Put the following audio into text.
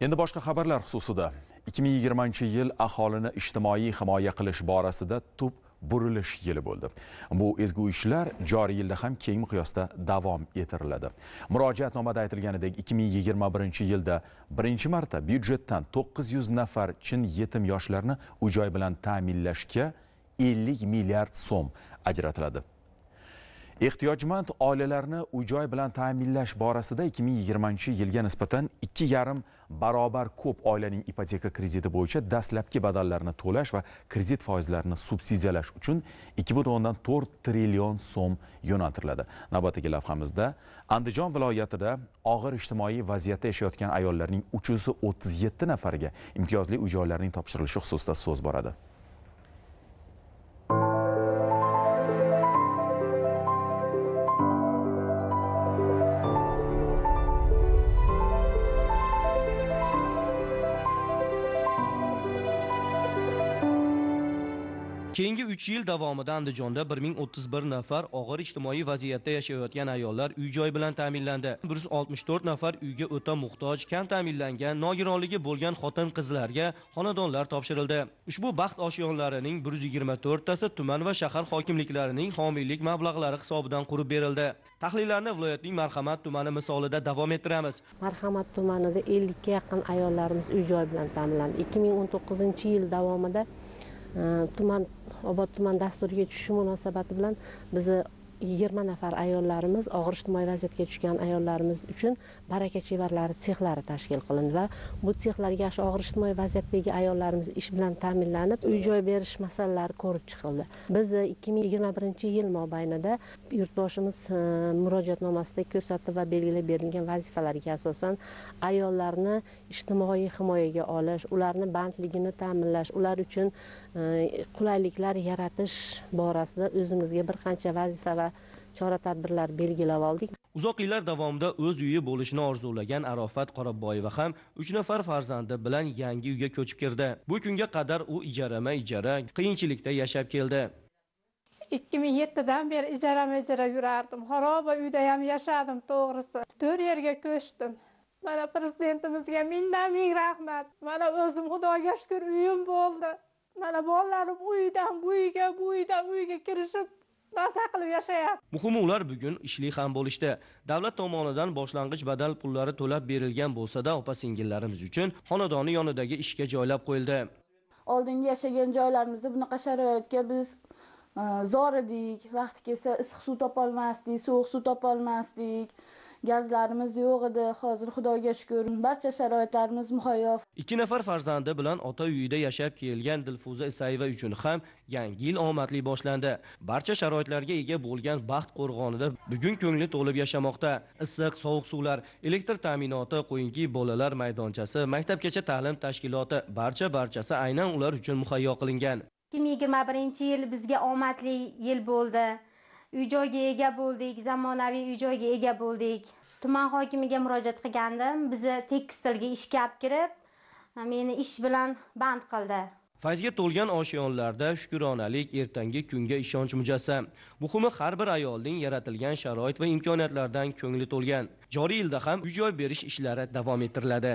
endi boshqa xabarlar xususida 2020 yil aholini ijtimoiy himoya qilish borasida tub burilish yili bo'ldi bu ezgu ishlar joriy yilda ham keng miqyosda davom ettiriladi murojaatnomada aytilganidek 2021 yilda birinchi marta byudjetdan 900 nafar chin yetim yoshlarni uy joy bilan ta'minlashga 50 milliard so'm ajratiladi ehtiyojmand oilalarni uy joy bilan ta'minlash borasida 2020 yilga nisbatan 2,5 barobar ko'p oilaning ipoteka krediti bo'yicha dastlabki badallarni to'lash va kredit foizlarini subsidiyalash uchun 2.4 trillion so'm yo'naltiriladi navbatdagi lavhamizda andijon viloyatida og'ir ijtimoiy vaziyatda yashayotgan ayollarning 337 nafariga imtiyozli uy joylarning topshirilishi xususida so'z boradi keyingi uch yil davomida andijonda bir ming o'ttiz bir nafar og'ir ijtimoiy vaziyatda yashayotgan ayollar uy joy bilan ta'minlandi bir yuz oltmish to'rt nafar uyga o'ta muhtoj kam ta'minlangan nogironligi bo'lgan xotin qizlarga xonadonlar topshirildi ushbu baxt oshiyonlarining bir yuz yigirma to'rttasi tuman va shahar hokimliklarining homiylik mablag'lari hisobidan qurib berildi tahlillarni viloyatning marhamat tumani misolida davom ettiramiz marhamat tumanida ellikka yaqin ayollarimiz uy joy bilan ta'minlandi ikki ming o'n to'qqizinchi yil davomida e, tuman obod tuman dasturiga tushishi munosabati bilan bizni yigirma nafar ayollarimiz og'ir ijtimoiy vaziyatga tushgan ayollarimiz uchun baraka chevarlari sexlari tashkil qilindi va bu sexlarga shu og'ir ijtimoiy vaziyatdagi ayollarimiz ish bilan ta'minlanib uy joy berish masalalari ko'rib chiqildi biz ikki ming yigirma birinchi yil mobaynida yurtboshimiz e, murojaatnomasida ko'rsatib va belgilab berilgan vazifalarga asosan ayollarni ijtimoiy himoyaga olish ularni bandligini ta'minlash ular uchun Э, qulayliklar yaratish borasida o'zimizga bir qancha vazifa va chora tadbirlar belgilab oldik uzoq yillar davomida o'z uyi bo'lishini orzulagan arofat qorabboyeva ham uch nafar farzandi bilan yangi uyga ko'chib kirdi bu kunga qadar u ijarama ijara qiyinchilikda yashab keldi ikki ming yettidan beri ijarama ijara yurardim xaroba uyda ham yashadim to'g'risi to'rt yerga ko'chdim mana prezidentimizga mingdan ming rahmat mana o'zim xudoga shukur uyim bo'ldi mana bolalarim uydan bu uyga bu uydan bu uyga kirishib maza qilib yashayapti muhimi ular bugun ishli ham bo'lishdi davlat tomonidan boshlang'ich badal pullari to'lab berilgan bo'lsada opa singillarimiz uchun xonadoni yonidagi ishga joylab qo'yildi oldingi yashagan joylarimizda bunaqa sharoitga biz e, zor edik vaqti kelsa issiq suv topolmasdik sovuq suv topolmasdik gazlarimiz yo'q edi hozir xudoga shukur barcha sharoitlarimiz muhayyo ikki nafar farzandi bilan ota uyida yashab kelgan dilfuza isayeva uchun ham yangi yil omadli boshlandi barcha sharoitlarga ega bo'lgan baxt qo'rg'onida bugun ko'ngli to'lib yashamoqda issiq sovuq suvlar elektr ta'minoti qo'yingi bolalar maydonchasi maktabgacha ta'lim tashkiloti barcha barchasi aynan ular uchun muhayyo qilingan ikki ming yigirma birinchi yil bizga omadli yil bo'ldi uy joyga ega bo'ldik zamonaviy uy joyga ega bo'ldik tuman hokimiga murojaat qilgandim bizni tekstilga ishga olib kirib meni ish bilan band qildi Fayzga to'lgan oshiyonlarda shukronalik ertangi kunga ishonch mujassam. Muhimi har bir ayolning yaratilgan sharoit va imkoniyatlardan ko'ngli to'lgan. Joriy yilda ham uy joy berish ishlari davom ettiriladi.